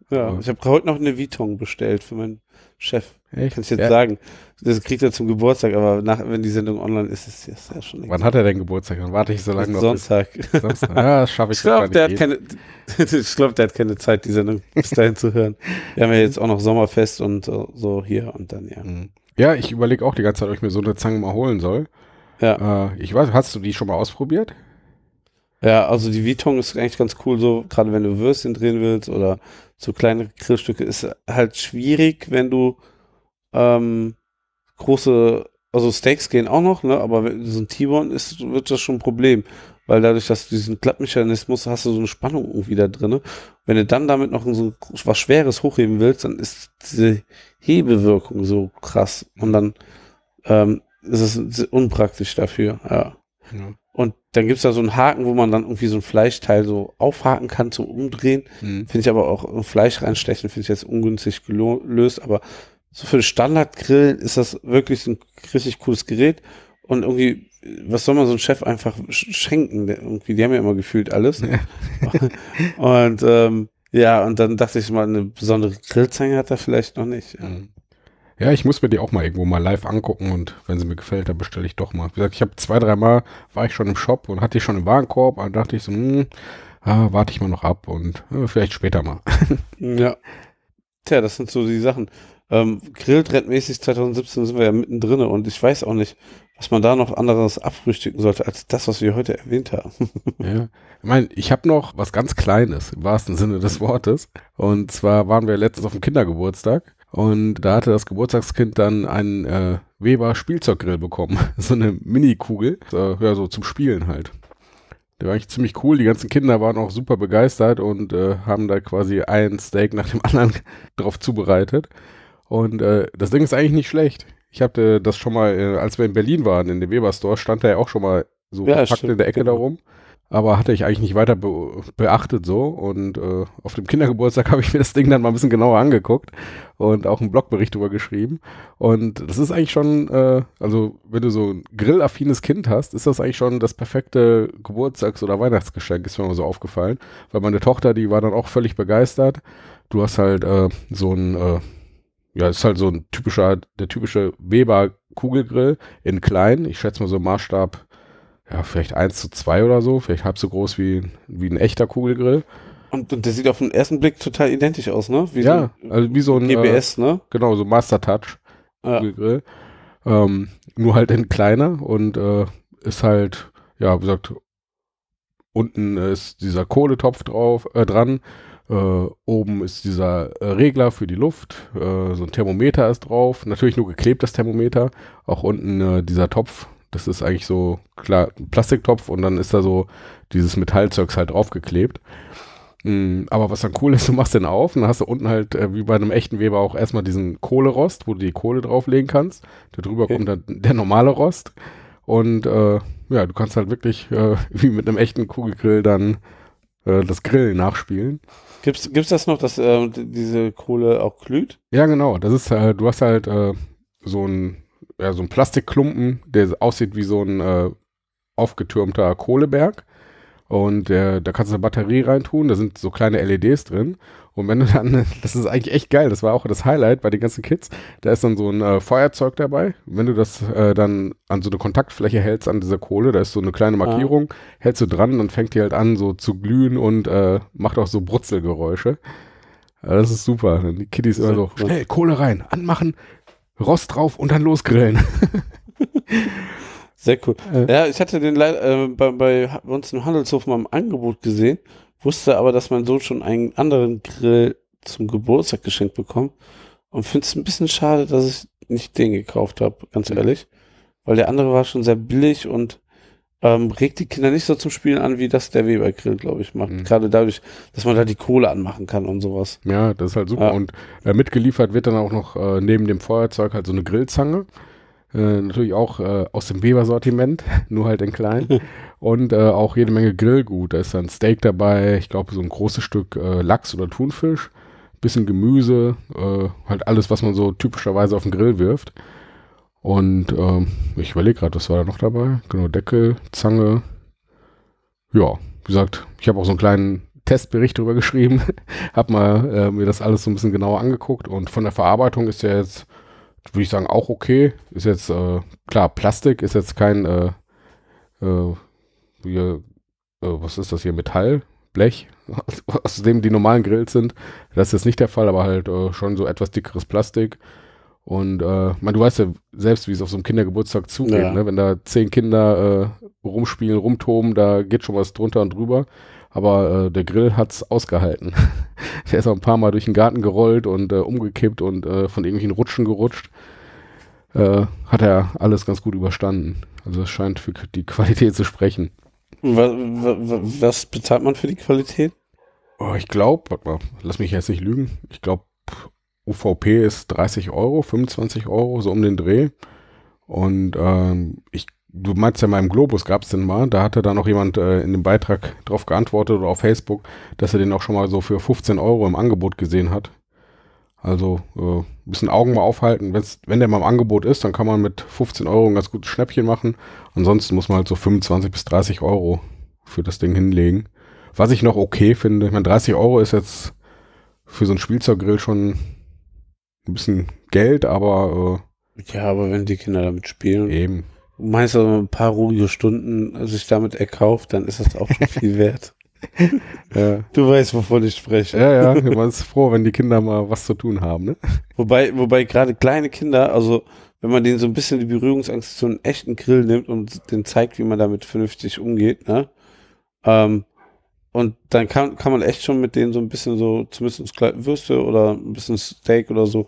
Ja, äh, ich habe heute noch eine Viton bestellt für meinen Chef. Echt? Kannst jetzt ja. sagen. Das kriegt er zum Geburtstag, aber nach, wenn die Sendung online ist, ist es ja schon. Wann hat er denn Geburtstag? Dann warte ich so lange noch. Sonntag. Samstag. [laughs] Ja, das schaffe ich, ich glaube, der, hat keine, [laughs] ich glaub, der hat keine Zeit, die Sendung [laughs] bis dahin zu hören. Wir haben ja jetzt auch noch Sommerfest und äh, so hier und dann, ja. Mhm. Ja, ich überlege auch die ganze Zeit, ob ich mir so eine Zange mal holen soll. Ja. Äh, ich weiß, hast du die schon mal ausprobiert? Ja, also die Vitong ist eigentlich ganz cool, so gerade wenn du Würstchen drehen willst oder so kleine Grillstücke, ist halt schwierig, wenn du ähm, große, also Steaks gehen auch noch, ne? aber so ein T-Bone ist, wird das schon ein Problem. Weil dadurch, dass du diesen Klappmechanismus hast, du so eine Spannung irgendwie da drin. Ne? Wenn du dann damit noch so was Schweres hochheben willst, dann ist diese Hebewirkung so krass. Und dann ähm, ist es unpraktisch dafür. Ja. ja. Und dann gibt es da so einen Haken, wo man dann irgendwie so ein Fleischteil so aufhaken kann zum Umdrehen. Mhm. Finde ich aber auch Fleisch reinstechen, finde ich jetzt ungünstig gelöst, aber so für Standardgrillen ist das wirklich ein richtig cooles Gerät und irgendwie, was soll man so einem Chef einfach schenken? Irgendwie, die haben ja immer gefühlt alles. Ja. [laughs] und ähm, ja, und dann dachte ich mal, eine besondere Grillzange hat er vielleicht noch nicht. Ja. Mhm. ja. ich muss mir die auch mal irgendwo mal live angucken und wenn sie mir gefällt, dann bestelle ich doch mal. Wie gesagt, ich habe zwei, dreimal war ich schon im Shop und hatte ich schon im Warenkorb und dachte ich so, hm, ah, warte ich mal noch ab und äh, vielleicht später mal. [laughs] ja. Tja, das sind so die Sachen ähm, Grilltrettmäßig 2017 sind wir ja mittendrin und ich weiß auch nicht, was man da noch anderes abfrühstücken sollte, als das, was wir heute erwähnt haben. [laughs] ja. Ich meine, ich habe noch was ganz Kleines, im wahrsten Sinne des Wortes. Und zwar waren wir letztens auf dem Kindergeburtstag und da hatte das Geburtstagskind dann einen äh, Weber Spielzeuggrill bekommen. [laughs] so eine Mini-Kugel. So, ja, so zum Spielen halt. Der war eigentlich ziemlich cool. Die ganzen Kinder waren auch super begeistert und äh, haben da quasi ein Steak nach dem [laughs] anderen drauf zubereitet. Und äh, das Ding ist eigentlich nicht schlecht. Ich hatte äh, das schon mal, äh, als wir in Berlin waren, in dem Weber Store, stand da ja auch schon mal so ja, verpackt stimmt, in der Ecke genau. darum. Aber hatte ich eigentlich nicht weiter be beachtet so. Und äh, auf dem Kindergeburtstag [laughs] habe ich mir das Ding dann mal ein bisschen genauer angeguckt und auch einen Blogbericht drüber geschrieben. Und das ist eigentlich schon, äh, also wenn du so ein grillaffines Kind hast, ist das eigentlich schon das perfekte Geburtstags- oder Weihnachtsgeschenk, ist mir mal so aufgefallen. Weil meine Tochter, die war dann auch völlig begeistert. Du hast halt äh, so ein Äh, ja, ist halt so ein typischer, der typische Weber-Kugelgrill in klein. Ich schätze mal so Maßstab, ja, vielleicht 1 zu 2 oder so, vielleicht halb so groß wie, wie ein echter Kugelgrill. Und, und der sieht auf den ersten Blick total identisch aus, ne? Wie ja, so also wie so ein GBS, äh, ne? Genau, so Master Touch Kugelgrill. Ja. Ähm, nur halt in kleiner und äh, ist halt, ja, wie gesagt, unten ist dieser Kohletopf drauf, äh, dran äh, oben ist dieser äh, Regler für die Luft, äh, so ein Thermometer ist drauf, natürlich nur geklebtes Thermometer. Auch unten äh, dieser Topf, das ist eigentlich so klar, ein Plastiktopf und dann ist da so dieses Metallzeugs halt draufgeklebt. Mhm, aber was dann cool ist, [laughs] du machst den auf und dann hast du unten halt, äh, wie bei einem echten Weber, auch erstmal diesen Kohlerost, wo du die Kohle drauflegen kannst. Da drüber okay. kommt dann [laughs] der normale Rost. Und ja, du kannst halt wirklich [laughs] wie mit einem echten Kugelgrill dann das Grillen nachspielen. Gibt's, gibt's das noch, dass äh, diese Kohle auch glüht? Ja, genau. Das ist, äh, du hast halt äh, so ein, ja, so ein Plastikklumpen, der aussieht wie so ein äh, aufgetürmter Kohleberg. Und äh, da kannst du eine Batterie reintun, da sind so kleine LEDs drin. Und wenn du dann, [laughs] das ist eigentlich echt geil, das war auch das Highlight bei den ganzen Kids, da ist dann so ein äh, Feuerzeug dabei. wenn du das äh, dann an so eine Kontaktfläche hältst, an dieser Kohle, da ist so eine kleine ah. Markierung, ah. hältst du dran, dann fängt die halt an, so zu glühen und äh, macht auch so Brutzelgeräusche. Ja, das ist super. Die Kiddies immer so, cool. schnell Kohle rein, anmachen, Rost drauf und dann losgrillen. [laughs] Sehr cool. Äh. Ja, ich hatte den äh, bei, bei uns im Handelshof mal im Angebot gesehen wusste aber, dass mein Sohn schon einen anderen Grill zum Geburtstag geschenkt bekommt und finde es ein bisschen schade, dass ich nicht den gekauft habe, ganz mhm. ehrlich, weil der andere war schon sehr billig und ähm, regt die Kinder nicht so zum Spielen an, wie das der Weber Grill, glaube ich, macht. Mhm. Gerade dadurch, dass man da die Kohle anmachen kann und sowas. Ja, das ist halt super. Ja. Und äh, mitgeliefert wird dann auch noch äh, neben dem Feuerzeug halt so eine Grillzange. Äh, natürlich auch äh, aus dem Weber-Sortiment, [laughs] nur halt in klein. [laughs] Und äh, auch jede Menge Grillgut. Da ist dann Steak dabei, ich glaube so ein großes Stück äh, Lachs oder Thunfisch, bisschen Gemüse, äh, halt alles, was man so typischerweise auf den Grill wirft. Und ähm, ich überlege gerade, was war da noch dabei? Genau, Deckel, Zange. Ja, wie gesagt, ich habe auch so einen kleinen Testbericht darüber geschrieben, [laughs] habe mal mir das alles so ein bisschen genauer angeguckt und von der Verarbeitung ist ja jetzt würde ich sagen, auch okay. Ist jetzt, äh, klar, Plastik ist jetzt kein, äh, äh, hier, äh, was ist das hier, Metall, Blech, aus, [laughs] aus dem die normalen Grills sind. Das ist jetzt nicht der Fall, aber halt äh, schon so etwas dickeres Plastik. Und äh, man, du weißt ja selbst, wie es auf so einem Kindergeburtstag zugeht, ja. ne? wenn da zehn Kinder rumspielen, rumtoben, da geht schon was drunter und drüber aber äh, der Grill hat es ausgehalten. [laughs] der ist auch ein paar Mal durch den Garten gerollt und äh, umgekippt und äh, von irgendwelchen Rutschen gerutscht. Äh, hat er alles ganz gut überstanden. Also es scheint für die Qualität zu sprechen. Was, was, was bezahlt man für die Qualität? Oh, ich glaube, warte mal, lass mich jetzt nicht lügen. Ich glaube, UVP ist 30 Euro, 25 Euro, so um den Dreh. Und ähm, ich du meinst ja mal im Globus gab es denn mal, da hatte da noch jemand äh, in dem Beitrag drauf geantwortet oder auf Facebook, dass er den auch schon mal so für 15 Euro im Angebot gesehen hat. Also äh, ein bisschen Augen mal aufhalten. Wenn's, wenn der mal im Angebot ist, dann kann man mit 15 Euro ein ganz gutes Schnäppchen machen. Ansonsten muss man halt so 25 bis 30 Euro für das Ding hinlegen. Was ich noch okay finde, ich meine 30 Euro ist jetzt für so einen Spielzeuggrill schon ein bisschen Geld, aber... Äh, ja, aber wenn die Kinder damit spielen... Eben, meinst du, ein paar ruhige Stunden sich damit erkauft, dann ist das auch schon viel [laughs] wert. ja. Du weißt, wovon ich spreche. Ja, ja, man [laughs] ist froh, wenn die Kinder mal was zu tun haben. Ne? Wobei, wobei gerade kleine Kinder, also wenn man denen so ein bisschen die Berührungsangst zu einem echten Grill nimmt und den zeigt, wie man damit vernünftig umgeht, ne? Ähm, und dann kann, kann man echt schon mit denen so ein bisschen so, zumindest Würste oder ein bisschen Steak oder so,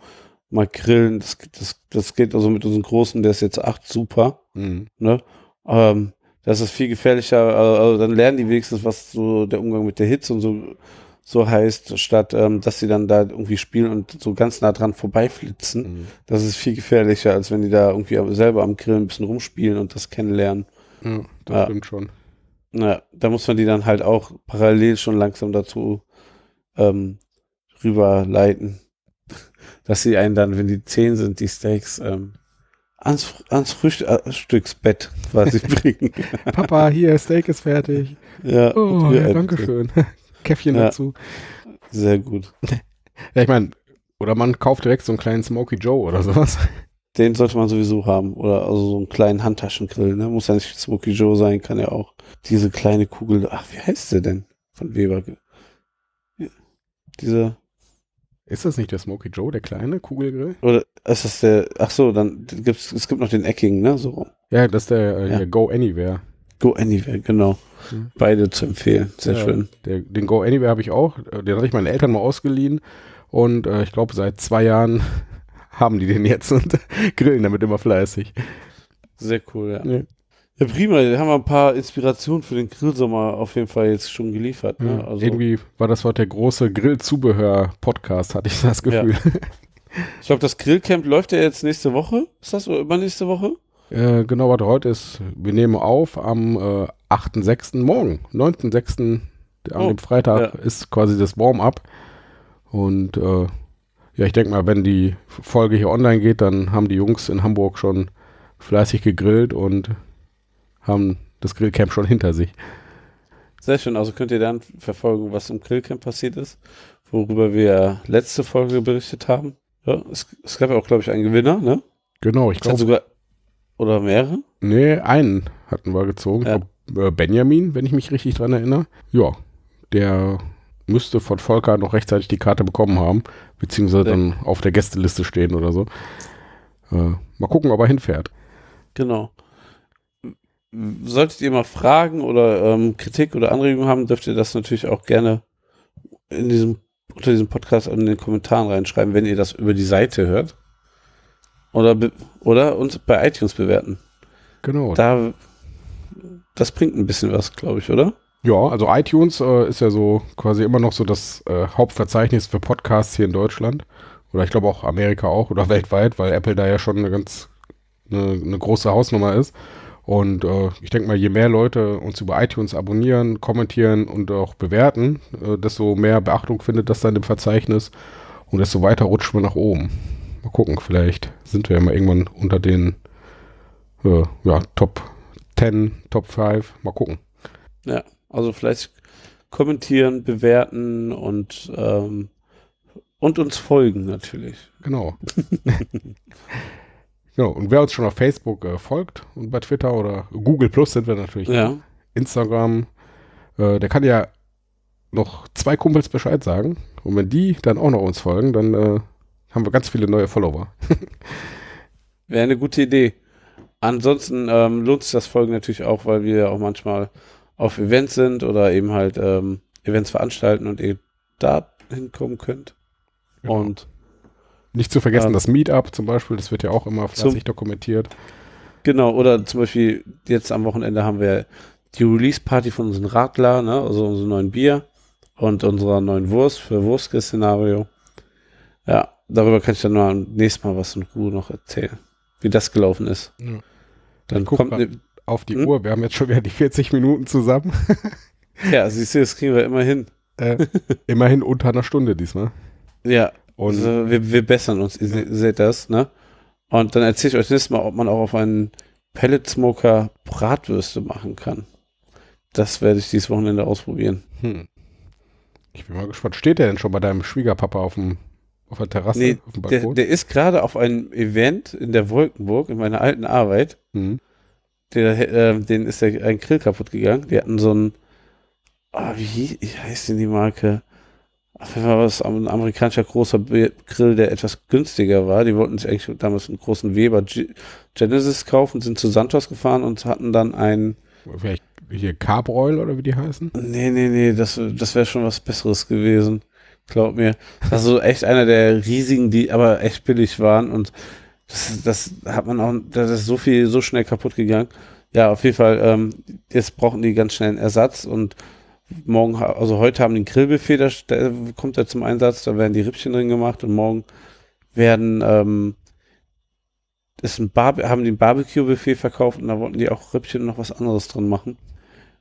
mal grillen, das, das, das geht also mit unserem Großen, der ist jetzt acht, super. Mhm. Ne? Ähm, das ist viel gefährlicher, also dann lernen die wenigstens, was so der Umgang mit der Hitze und so, so heißt, statt ähm, dass sie dann da irgendwie spielen und so ganz nah dran vorbeiflitzen. Mhm. Das ist viel gefährlicher, als wenn die da irgendwie selber am Grillen ein bisschen rumspielen und das kennenlernen. Ja, das ja. stimmt schon. Na, da muss man die dann halt auch parallel schon langsam dazu ähm, rüberleiten dass sie einen dann, wenn die zehn sind, die Steaks ähm, ans, ans Frühstücksbett äh, quasi [laughs] bringen. Papa, hier, Steak ist fertig. Ja, oh, ja, danke schön. [laughs] Käffchen ja, dazu. Sehr gut. [laughs] Ja, ich meine, oder man kauft direkt so einen kleinen Smoky Joe oder sowas. Den sollte man sowieso haben. Oder also so einen kleinen Handtaschengrill, ne? Muss ja nicht Smoky Joe sein, kann ja auch diese kleine Kugel. Ach, wie heißt der denn? Von Weber. Ja. Diese ist das nicht der Smoky Joe, der kleine Kugelgrill? Oder ist das der, ach so, dann gibt's, es gibt noch den Ecking, ne, so rum. Ja, das ist der, äh, ja. der Go Anywhere. Go Anywhere, genau. Mhm. Beide zu empfehlen, sehr ja, schön. Der, den Go Anywhere habe ich auch, äh, den hatte ich meinen Eltern mal ausgeliehen und äh, ich glaube seit zwei Jahren [laughs] haben die den jetzt und [laughs] grillen damit immer fleißig. Sehr cool, ja. ja. Ja, prima. Da haben wir ein paar Inspirationen für den Grillsommer auf jeden Fall jetzt schon geliefert. Ne? Mhm. Also Irgendwie war das heute der große Grillzubehör-Podcast, hatte ich das Gefühl. Ja. Ich glaube, das Grillcamp läuft ja jetzt nächste Woche. Ist das übernächste Woche? Äh, genau, was heute ist, wir nehmen auf am äh, 8.6. morgen, 9.6. an dem Freitag ja. ist quasi das Warm-up. Und äh, ja, ich denke mal, wenn die Folge hier online geht, dann haben die Jungs in Hamburg schon fleißig gegrillt und haben das Grillcamp schon hinter sich. Sehr schön, also könnt ihr dann verfolgen, was im Grillcamp passiert ist, worüber wir letzte Folge berichtet haben. Ja, es, es, gab ja auch, glaube ich, einen Gewinner, ne? Genau, ich glaube. sogar Oder mehrere? Nee, einen hatten wir gezogen. Ja. Äh, Benjamin, wenn ich mich richtig dran erinnere. Ja, der müsste von Volker noch rechtzeitig die Karte bekommen haben, beziehungsweise ja. dann auf der Gästeliste stehen oder so. Äh, mal gucken, ob er hinfährt. Genau solltet ihr mal Fragen oder ähm, Kritik oder Anregungen haben, dürft ihr das natürlich auch gerne in diesem, unter diesem Podcast in den Kommentaren reinschreiben, wenn ihr das über die Seite hört. Oder, oder uns bei iTunes bewerten. Genau. Da, das bringt ein bisschen was, glaube ich, oder? Ja, also iTunes äh, ist ja so quasi immer noch so das äh, Hauptverzeichnis für Podcasts hier in Deutschland. Oder ich glaube auch Amerika auch oder [laughs] weltweit, weil Apple da ja schon eine ganz eine, eine große Hausnummer ist. Und äh, ich denke mal, je mehr Leute uns über iTunes abonnieren, kommentieren und auch bewerten, äh, desto mehr Beachtung findet das dann im Verzeichnis und desto weiter rutschen wir nach oben. Mal gucken, vielleicht sind wir ja mal irgendwann unter den äh, ja, Top 10, Top 5. Mal gucken. Ja, also vielleicht kommentieren, bewerten und, ähm, und uns folgen natürlich. Genau. [laughs] Genau, und wer uns schon auf Facebook äh, folgt und bei Twitter oder Google Plus sind wir natürlich. Ja. Instagram, äh, der kann ja noch zwei Kumpels Bescheid sagen. Und wenn die dann auch noch uns folgen, dann äh, haben wir ganz viele neue Follower. [laughs] Wäre eine gute Idee. Ansonsten ähm, lohnt sich das Folgen natürlich auch, weil wir ja auch manchmal auf Events sind oder eben halt ähm, Events veranstalten und ihr da hinkommen könnt. Genau. Und nicht zu vergessen ja. das Meetup zum Beispiel, das wird ja auch immer fleißig dokumentiert. Genau, oder zum Beispiel jetzt am Wochenende haben wir die Release-Party von unserem Radler, ne? also unserem neuen Bier und unserer neuen Wurst für Wurstke-Szenario. Ja, darüber kann ich dann mal nächstes Mal was in Ruhe noch erzählen, wie das gelaufen ist. Ja. Dann kommt auf die hm? Uhr, wir haben jetzt schon wieder die 40 Minuten zusammen. ja, siehst du, das kriegen wir immerhin. Äh, immerhin unter einer Stunde diesmal. Ja, und also wir, wir, bessern uns, ihr seht das, ne? Und dann erzähle ich euch nächstes Mal, ob man auch auf einen Pelletsmoker Bratwürste machen kann. Das werde ich dieses Wochenende ausprobieren. Hm. Ich bin mal gespannt. Steht der denn schon bei deinem Schwiegerpapa auf dem auf der Terrasse? Nee, auf dem Balkon? Der, der ist gerade auf einem Event in der Wolkenburg, in meiner alten Arbeit. Hm. Der, äh, den ist der, ein Grill kaputt gegangen. Die hatten so ein, oh, wie, wie heißt denn die Marke? auf jeden Fall war es ein amerikanischer großer Grill, der etwas günstiger war. Die wollten sich eigentlich damals einen großen Weber G Genesis kaufen, sind zu Santos gefahren und hatten dann einen. Vielleicht hier Carbroil oder wie die heißen? Nee, nee, nee, das, das wäre schon was Besseres gewesen. Glaub mir. Das so echt einer der riesigen, die aber echt billig waren und das, das hat man auch, das ist so viel, so schnell kaputt gegangen. Ja, auf jeden Fall, ähm, jetzt brauchen die ganz schnell einen Ersatz und morgen, also heute haben den Grillbuffet, da kommt er zum Einsatz, da werden die Rippchen drin gemacht und morgen werden ähm, ist ein Bar haben den Barbecue-Buffet verkauft und da wollten die auch Rippchen und noch was anderes drin machen.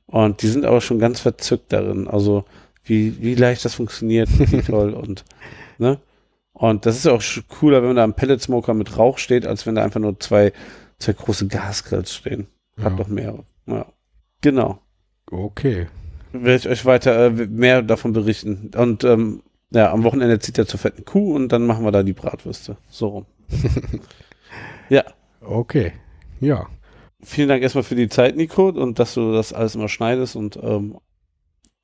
Und die sind aber schon ganz verzückt darin. Also wie, wie leicht das funktioniert, wie [laughs] toll und ne? Und das ist ja auch cooler, wenn da ein Pelletsmoker mit Rauch steht, als wenn da einfach nur zwei, zwei große Gasgrills stehen. Hat ja. doch mehr. Ja. Genau. Okay werde ich euch weiter äh, mehr davon berichten. Und ähm, ja, am Wochenende zieht er zur fetten Kuh und dann machen wir da die Bratwürste. So rum. [laughs] ja. Okay. Ja. Vielen Dank erstmal für die Zeit, Nico, und dass du das alles immer schneidest und ähm,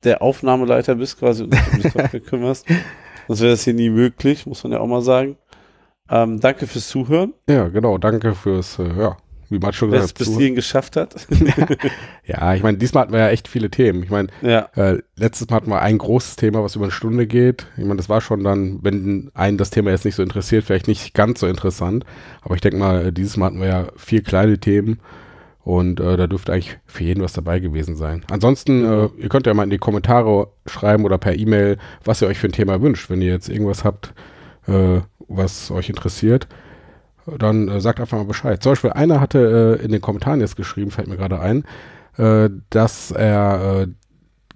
der Aufnahmeleiter bist quasi und dich dafür kümmerst. [laughs] Sonst wäre das hier nie möglich, muss man ja auch mal sagen. Ähm, danke fürs Zuhören. Ja, genau. Danke fürs äh, ja, wie man schon gesagt hat. bis hierhin geschafft hat. [laughs] ja, ich meine, diesmal hatten wir ja echt viele Themen. Ich meine, ja. äh, letztes Mal hatten wir ein großes Thema, was über eine Stunde geht. Ich meine, das war schon dann, wenn einen das Thema jetzt nicht so interessiert, vielleicht nicht ganz so interessant. Aber ich denke mal, äh, dieses Mal hatten wir ja vier kleine Themen. Und äh, da dürfte eigentlich für jeden was dabei gewesen sein. Ansonsten, äh, mhm. ihr könnt ja mal in die Kommentare schreiben oder per E-Mail, was ihr euch für ein Thema wünscht, wenn ihr jetzt irgendwas habt, äh, was euch interessiert dann äh, sagt einfach mal Bescheid. Zum Beispiel einer hatte äh, in den Kommentaren jetzt geschrieben, fällt mir gerade ein, äh, dass er äh,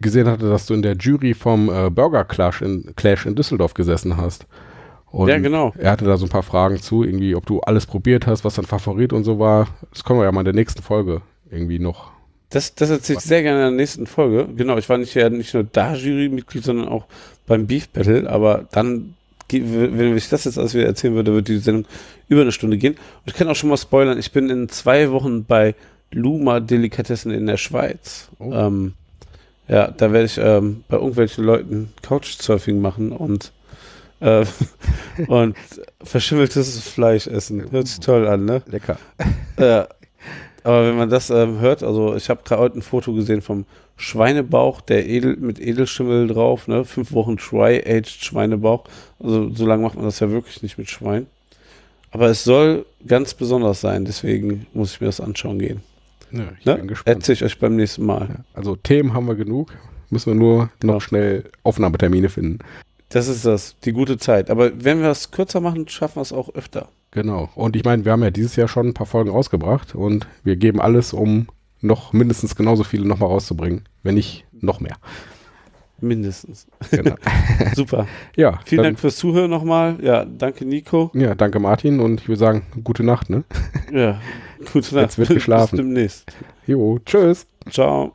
gesehen hatte, dass du in der Jury vom äh, Burger Clash in, Clash in Düsseldorf gesessen hast. Und ja, genau. Er hatte da so ein paar Fragen zu, irgendwie, ob du alles probiert hast, was dein Favorit und so war. Das können wir ja mal in der nächsten Folge irgendwie noch. Das, das erzähle ich sehr gerne in der nächsten Folge. Genau, ich war nicht, ja nicht nur da Jurymitglied, sondern auch beim Beef Battle, aber dann wenn ich das jetzt alles wieder erzählen würde, würde die Sendung über eine Stunde gehen. Und ich kann auch schon mal spoilern, ich bin in zwei Wochen bei Luma Delikatessen in der Schweiz. Oh. Ähm, ja, da werde ich ähm, bei irgendwelchen Leuten Couchsurfing machen und äh, [laughs] und verschimmeltes Fleisch essen. Hört sich toll an, ne? Lecker. Ja, äh, aber wenn man das ähm, hört, also ich habe gerade heute ein Foto gesehen vom Schweinebauch, der edel, mit Edelschimmel drauf, ne? Fünf Wochen Try-Aged Schweinebauch. Also so lange macht man das ja wirklich nicht mit Schwein. Aber es soll ganz besonders sein, deswegen muss ich mir das anschauen gehen. Ja, ich ne? bin gespannt. Erzähle ich euch beim nächsten Mal. Ja, also Themen haben wir genug, müssen wir nur genau. noch schnell Aufnahmetermine finden. Das ist das, die gute Zeit. Aber wenn wir es kürzer machen, schaffen wir es auch öfter. Genau. Und ich meine, wir haben ja dieses Jahr schon ein paar Folgen rausgebracht und wir geben alles, um noch mindestens genauso viele nochmal rauszubringen, wenn nicht noch mehr. Mindestens. Genau. [laughs] Super. Ja. Vielen Dank fürs Zuhören nochmal. Ja, danke Nico. Ja, danke Martin und ich würde sagen, gute Nacht, ne? Ja, gute Nacht. Jetzt wird [laughs] geschlafen. Bis demnächst. Jo, tschüss. Ciao.